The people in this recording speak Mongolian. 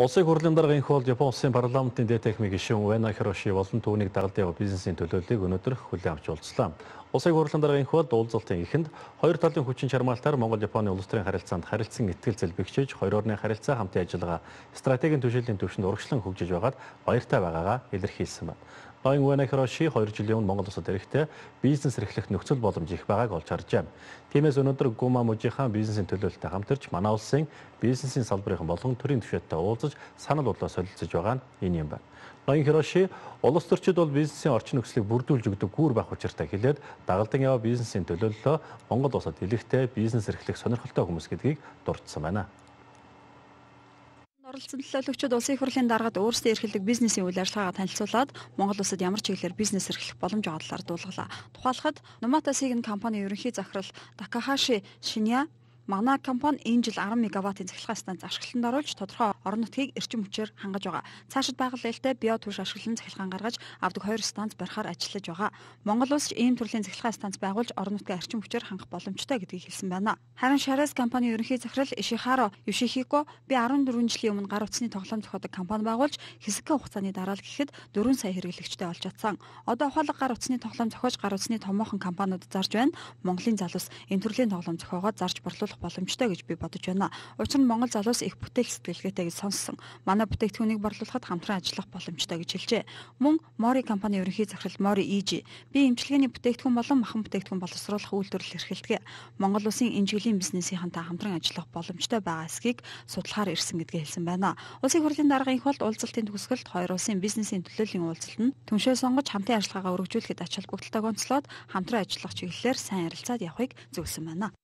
Улсын хурлын дарга энэ хууль Японы улсын парламентын дээд техник гишүүн Уэна Хироши болон түүнийг дагалд яваа бизнесийн төлөөллийг өнөөдөр хүлээн авч уулзлаа. Улсын хурлын дараагийн хөвд уулзалтын эхэнд хоёр талын хүчин чармаалтаар Монгол-Японы улс төрийн харилцаанд харилцсан ихтгэл зэлбэгчиж хоёр орны харилцаа хамтын ажиллагаа стратегийн түшилийн төвшөнд урагшлан хөгжиж байгаад баяртай байгаагаа илэрхийлсэн байна. Ноён Уэна Хироши 2 жилийн өмнө Монгол улсад эрэхтэй бизнес эрхлэх нөхцөл боломж их байгааг олж харж байна. Тиймээс өнөөдөр Гума Мужихан бизнесийн төлөөлөлтөд хамтарч манай улсын бизнесийн салбарын болон төрийн төвшөттэй уулзаж санал бодлоо солилцож байгаа нь энэ юм байна. Ноён Хироши улс төрчид бол бизнесийн орчин нөхцөлийг бүрдүүлж өгдөг гүр байх учиртай хэлээд дагалдан яваа бизнесийн төлөөллөө Монгол улсад илэгтэй бизнес эрхлэх сонирхолтой хүмүүс гэдгийг дурдсан байна оролцсон төлөөлөгчид улсын их хурлын даргад өөрсдөө эрхлэдэг бизнесийн үйл ажиллагаагаа танилцуулаад Монгол улсад ямар чиглэлээр бизнес эрхлэх боломж байгаа талаар дуулгалаа. Тухайлхад Numata Sign компани ерөнхий захирал Такахаши Шиня манай компани энэ жил 10 мегаваттын цахилгаан станц ашиглалтанд оруулж тодорхой орон нутгийг эрчим хүчээр хангаж байгаа. Цаашид байгаль ээлтэй био түлш ашиглан цахилгаан гаргаж авдаг хоёр станц барихаар ажиллаж байгаа. Монгол улс ийм төрлийн цахилгаан станц байгуулж орон нутгийн эрчим хүчээр хангах боломжтой гэдгийг хэлсэн байна. Харин Шарас компани ерөнхий захирал Ишихаро Юшихико би 14 жилийн өмнө гар утасны тоглоом зохиодог компани байгуулж хэсэгхэн хугацааны дараа л гэхэд 4 сая хэрэглэгчтэй болж атсан. Одоо ухаалаг гар утасны тоглоом зохиож гар утасны томоохон компаниуд зарж байна. Монголын залуус энэ төрлийн тоглоом зохиогоод зарж борлуулах боломжтой гэж би бодож байна. Учир нь Монгол залуус их бүтээл сэтгэлгээтэй гэж сонссон. Манай бүтээгдэхүүнийг борлуулахад хамтран ажиллах боломжтой гэж хэлжээ. Мөн Mori компани ерөнхий захирал Mori EJ би эмчилгээний бүтээгдэхүүн болон махан бүтээгдэхүүн боловсруулах үйлдвэрлэл эрхэлдэг. Монгол улсын эмчилгээний бизнесийнхэнтэй хамтран ажиллах боломжтой байгаа эсэхийг судлахаар ирсэн гэдгийг хэлсэн байна. Улсын хурлын дарганы их болт уулзалтын төгсгөлд хоёр улсын бизнесийн төлөөллийн уулзалт нь түншээ сонгож хамтын ажиллагаагаа өргөжүүлэхэд ач холбогдолтойг онцлоод хамтран ажиллах чиглэлээр сайн ярилцаад явахыг зөвлөсөн байна.